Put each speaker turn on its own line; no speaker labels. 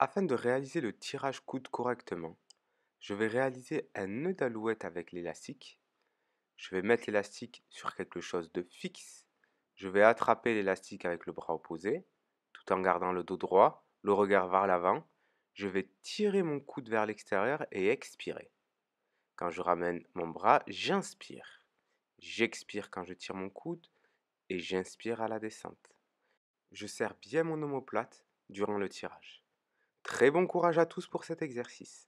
Afin de réaliser le tirage coude correctement, je vais réaliser un nœud d'alouette avec l'élastique. Je vais mettre l'élastique sur quelque chose de fixe. Je vais attraper l'élastique avec le bras opposé, tout en gardant le dos droit, le regard vers l'avant. Je vais tirer mon coude vers l'extérieur et expirer. Quand je ramène mon bras, j'inspire. J'expire quand je tire mon coude et j'inspire à la descente. Je serre bien mon omoplate durant le tirage. Très bon courage à tous pour cet exercice.